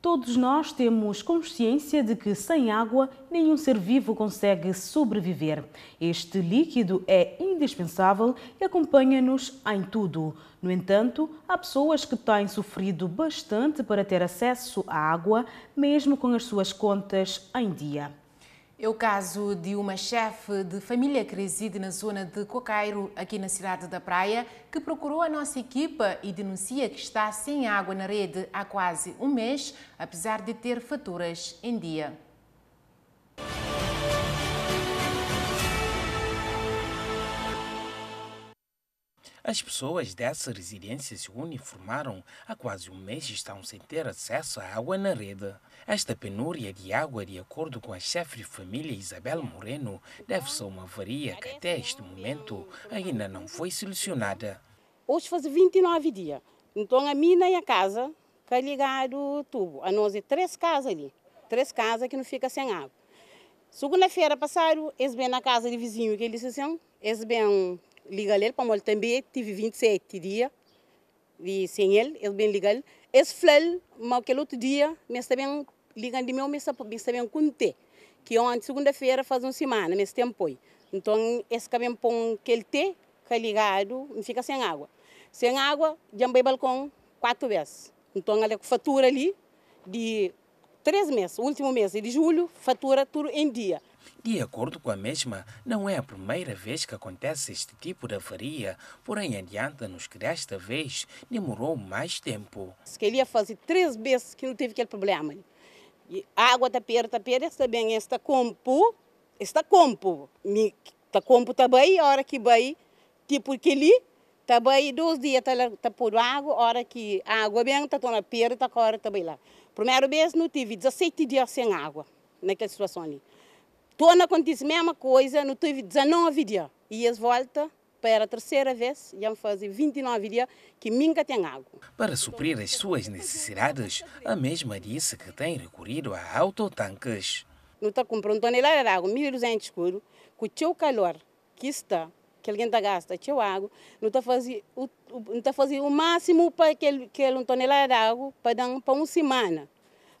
Todos nós temos consciência de que sem água nenhum ser vivo consegue sobreviver. Este líquido é indispensável e acompanha-nos em tudo. No entanto, há pessoas que têm sofrido bastante para ter acesso à água, mesmo com as suas contas em dia. É o caso de uma chefe de família que reside na zona de Cocairo, aqui na cidade da Praia, que procurou a nossa equipa e denuncia que está sem água na rede há quase um mês, apesar de ter faturas em dia. As pessoas dessa residência se uniformaram. Há quase um mês estão sem ter acesso à água na rede. Esta penúria de água, de acordo com a chefe de família Isabel Moreno, deve-se a uma avaria que até este momento ainda não foi solucionada. Hoje faz 29 dias. Então a mina e a casa está ligado o tubo. A nós é três casas ali. Três casas que não fica sem água. Segunda-feira passada, eles bem na casa de vizinho que eles disseram, eles bem ligar ele para ele também. Tive 27 dias de, sem ele, eu bem ligar Esse flel, mas aquele outro dia, me estavam ligando de mim, me estavam contando que ontem segunda-feira, faz uma semana, nesse tempo. Então, esse cabelo põe aquele T, que é ligado, fica sem água. Sem água, jambei balcão quatro vezes. Então, ela fatura ali de três meses, o último mês de julho, fatura tudo em dia. De acordo com a mesma, não é a primeira vez que acontece este tipo de avaria, porém adianta-nos que desta vez demorou mais tempo. Se ele ia fazer três vezes que não teve aquele problema. E a água está perto, está perto, está bem, está compo, está compo. Está compo também, tá a hora que vai, tipo que ele, tá bem, dois dias está tá, tá por água, a hora que a água bem, está na perda, está agora também lá. Primeiro mês não tive 17 dias sem água, naquela situação ali. Torna acontece a mesma coisa, não tive 19 dias. E eles volta para a terceira vez, já fazem 29 dias que nunca tem água. Para suprir as suas necessidades, a mesma disse que tem recorrido a autotanques. Não está comprando tonelada de água, 1.200 escuro, com o teu calor que está, que alguém está gasta, teu água, não está fazendo o, não está fazendo o máximo para aquele, aquele tonelada de água para dar para uma semana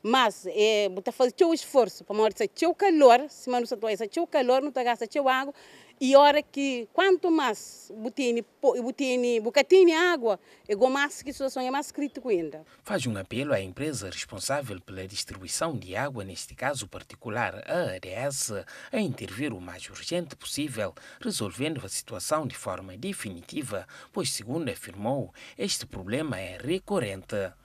mas é, eh, botar fazer teu esforço para morrer seu calor se manu satua essa seu calor não está gasta seu água e hora que quanto mais botini botini bocatini água é mais que a situação é mais crítica ainda faz um apelo à empresa responsável pela distribuição de água neste caso particular a ADS a intervir o mais urgente possível resolvendo a situação de forma definitiva pois segundo afirmou este problema é recorrente